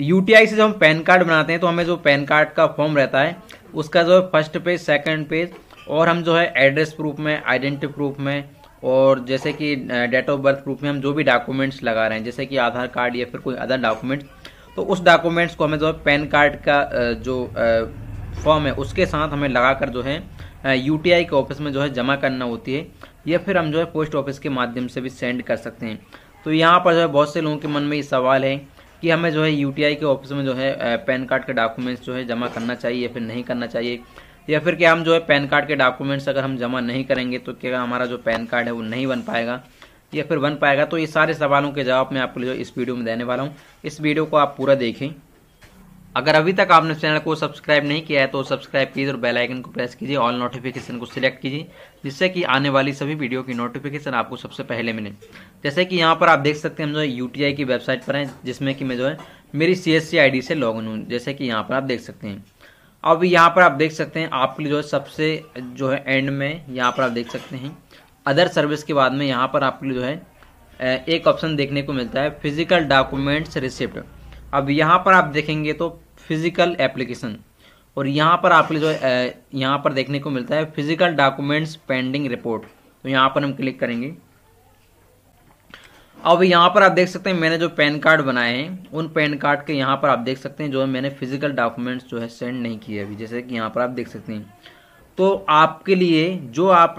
UTI से जब हम पैन कार्ड बनाते हैं तो हमें जो पैन कार्ड का फॉर्म रहता है उसका जो है फर्स्ट पेज सेकंड पेज और हम जो है एड्रेस प्रूफ में आइडेंटिटी प्रूफ में और जैसे कि डेट ऑफ बर्थ प्रूफ में हम जो भी डॉक्यूमेंट्स लगा रहे हैं जैसे कि आधार कार्ड या फिर कोई अदर डॉक्यूमेंट्स तो उस डॉक्यूमेंट्स को हमें जो है पैन कार्ड का जो फॉर्म है उसके साथ हमें लगाकर जो है यू के ऑफिस में जो है जमा करना होती है या फिर हम जो है पोस्ट ऑफिस के माध्यम से भी सेंड कर सकते हैं तो यहाँ पर जो है बहुत से लोगों के मन में ये सवाल है कि हमें जो है यूटीआई के ऑफिस में जो है पैन कार्ड के डॉक्यूमेंट्स जो है जमा करना चाहिए या फिर नहीं करना चाहिए या फिर क्या हम जो है पैन कार्ड के डॉक्यूमेंट्स अगर हम जमा नहीं करेंगे तो क्या हमारा जो पैन कार्ड है वो नहीं बन पाएगा या फिर बन पाएगा तो ये सारे सवालों के जवाब मैं आपको जो इस वीडियो में देने वाला हूँ इस वीडियो को आप पूरा देखें अगर अभी तक आपने चैनल को सब्सक्राइब नहीं किया है तो सब्सक्राइब कीजिए और बेल आइकन को प्रेस कीजिए ऑल नोटिफिकेशन को सिलेक्ट कीजिए जिससे कि आने वाली सभी वीडियो की नोटिफिकेशन आपको सबसे पहले मिले जैसे कि यहाँ पर आप देख सकते हैं हम जो है यू की वेबसाइट पर हैं जिसमें कि मैं जो है मेरी सी एस से लॉग इन हूँ जैसे कि यहाँ पर आप देख सकते हैं अब यहाँ पर आप देख सकते हैं आपके लिए जो है सबसे जो है एंड में यहाँ पर आप देख सकते हैं अदर सर्विस के बाद में यहाँ पर आपके लिए जो है एक ऑप्शन देखने को मिलता है फिजिकल डॉक्यूमेंट्स रिसिप्ट अब यहाँ पर आप देखेंगे तो फिजिकल एप्लीकेशन और यहाँ पर आपके जो यहाँ पर देखने को मिलता है फिजिकल डॉक्यूमेंट्स पेंडिंग रिपोर्ट तो यहाँ पर हम क्लिक करेंगे अब यहाँ पर आप देख सकते हैं मैंने जो पैन कार्ड बनाए हैं उन पैन कार्ड के यहाँ पर आप देख सकते हैं जो मैंने फिजिकल डॉक्यूमेंट्स जो है सेंड नहीं किए अभी जैसे कि यहाँ पर आप देख सकते हैं तो आपके लिए जो आप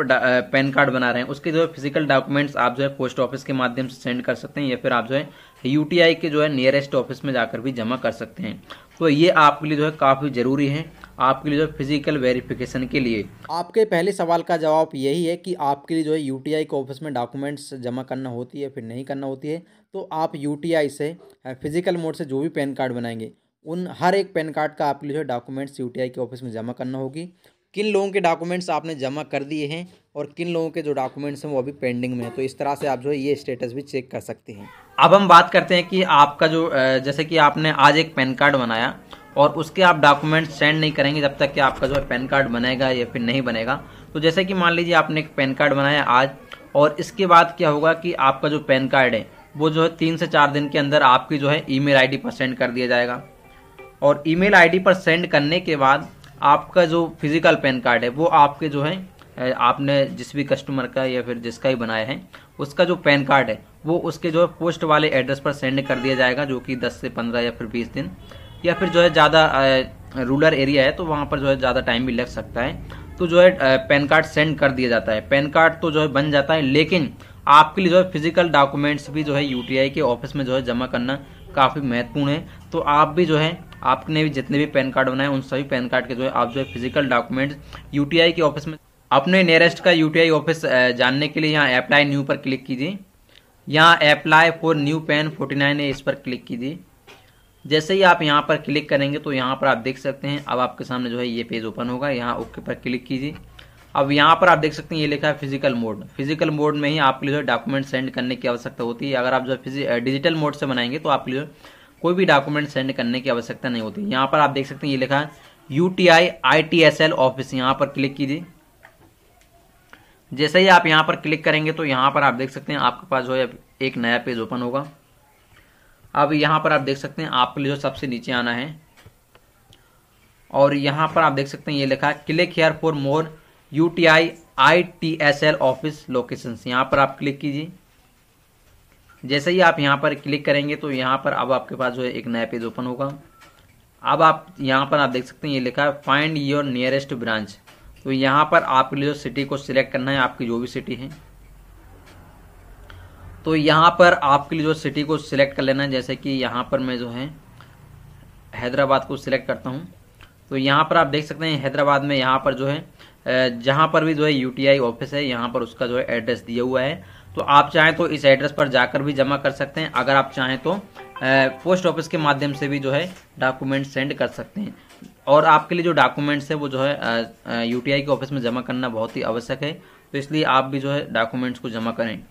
पैन कार्ड बना रहे हैं उसके जो है फिजिकल डॉक्यूमेंट्स आप जो है पोस्ट ऑफिस के माध्यम से सेंड कर सकते हैं या फिर आप जो है यूटीआई के जो है नियरेस्ट ऑफिस में जाकर भी जमा कर सकते हैं तो ये आपके लिए जो है काफ़ी ज़रूरी है आपके लिए जो फिजिकल वेरिफिकेशन के लिए आपके पहले सवाल का जवाब यही है कि आपके लिए जो है यू के ऑफिस में डॉक्यूमेंट्स जमा करना होती है फिर नहीं करना होती है तो आप यू से फिजिकल मोड से जो भी पैन कार्ड बनाएंगे उन हर एक पैन कार्ड का आपके लिए जो है डॉक्यूमेंट्स यू के ऑफिस में जमा करना होगी किन लोगों के डॉक्यूमेंट्स आपने जमा कर दिए हैं और किन लोगों के जो डॉक्यूमेंट्स हैं वो अभी पेंडिंग में है तो इस तरह से आप जो है ये स्टेटस भी चेक कर सकते हैं अब हम बात करते हैं कि आपका जो जैसे कि आपने आज एक पैन कार्ड बनाया और उसके आप डॉक्यूमेंट्स सेंड नहीं करेंगे जब तक कि आपका जो है पैन कार्ड बनेगा या फिर नहीं बनेगा तो जैसे कि मान लीजिए आपने एक पैन कार्ड बनाया आज और इसके बाद क्या होगा कि आपका जो पैन कार्ड है वो जो है तीन से चार दिन के अंदर आपकी जो है ईमेल आईडी पर सेंड कर दिया जाएगा और ईमेल आईडी पर सेंड करने के बाद आपका जो फिजिकल पैन कार्ड है वो आपके जो है आपने जिस भी कस्टमर का या फिर जिसका ही बनाया है उसका जो पैन कार्ड है वो उसके जो है पोस्ट वाले एड्रेस पर सेंड कर दिया जाएगा जो कि 10 से 15 या फिर 20 दिन या फिर जो है ज़्यादा रूरल एरिया है तो वहाँ पर जो है ज़्यादा टाइम भी लग सकता है तो जो है पैन कार्ड सेंड कर दिया जाता है पैन कार्ड तो जो है बन जाता है लेकिन आपके लिए जो है फिजिकल डॉक्यूमेंट्स भी जो है यू के ऑफिस में जो है जमा करना काफ़ी महत्वपूर्ण है तो आप भी जो है आपने भी जितने भी पैन कार्ड बनाए उन सभी पैन कार्ड के जो है आप जो है फिजिकल डॉक्यूमेंट यूटीआई के ऑफिस में अपने नियरेस्ट का यूटीआई ऑफिस जानने के लिए यहाँ अप्लाई न्यू पर क्लिक कीजिए यहाँ apply for new PAN forty nine इस पर क्लिक कीजिए जैसे ही आप यहाँ पर क्लिक करेंगे तो यहाँ पर आप देख सकते हैं अब आपके सामने जो है ये पेज ओपन होगा यहाँ ओके पर क्लिक कीजिए अब यहाँ पर आप देख सकते हैं ये लिखा है फिजिकल मोड फिजिकल मोड में ही आपके लिए जो डॉक्यूमेंट सेंड करने की आवश्यकता होती है अगर आप जो है डिजिटल मोड से बनाएंगे तो आपके लिए कोई भी डॉक्यूमेंट सेंड करने की आवश्यकता नहीं होती यहाँ पर आप देख सकते हैं ये लिखा है U T I I T S L office यहाँ पर क्लिक कीजिए जैसे ही आप यहाँ पर क्लिक करेंगे तो यहाँ पर आप देख सकते हैं आपके पास जो है एक नया पेज ओपन होगा अब यहाँ पर आप देख सकते हैं आपके लिए जो सबसे नीचे आना है और यहाँ पर आप देख सकते हैं ये लिखा है click here for more U T I I T S L office location यहाँ पर आप क्लिक कीजिए जैसे ही आप यहाँ पर क्लिक करेंगे तो यहाँ पर अब आपके पास जो है एक नया पेज ओपन होगा अब आप यहाँ पर आप देख सकते हैं ये लिखा है फाइंड योर नियरेस्ट ब्रांच तो यहाँ पर आपके लिए जो सिटी को सिलेक्ट करना है आपकी जो भी सिटी है तो यहाँ पर आपके लिए जो सिटी को सिलेक्ट कर लेना है जैसे कि यहाँ पर मैं जो है हैदराबाद को सिलेक्ट करता हूँ तो यहाँ पर आप देख सकते हैं हैदराबाद में यहाँ पर जो है जहाँ पर भी जो है यूटीआई ऑफिस है यहाँ पर उसका जो है एड्रेस दिया हुआ है तो आप चाहें तो इस एड्रेस पर जाकर भी जमा कर सकते हैं अगर आप चाहें तो पोस्ट ऑफिस के माध्यम से भी जो है डॉक्यूमेंट सेंड कर सकते हैं और आपके लिए जो डॉक्यूमेंट्स है वो जो है यूटीआई के ऑफिस में जमा करना बहुत ही आवश्यक है तो इसलिए आप भी जो है डॉक्यूमेंट्स को जमा करें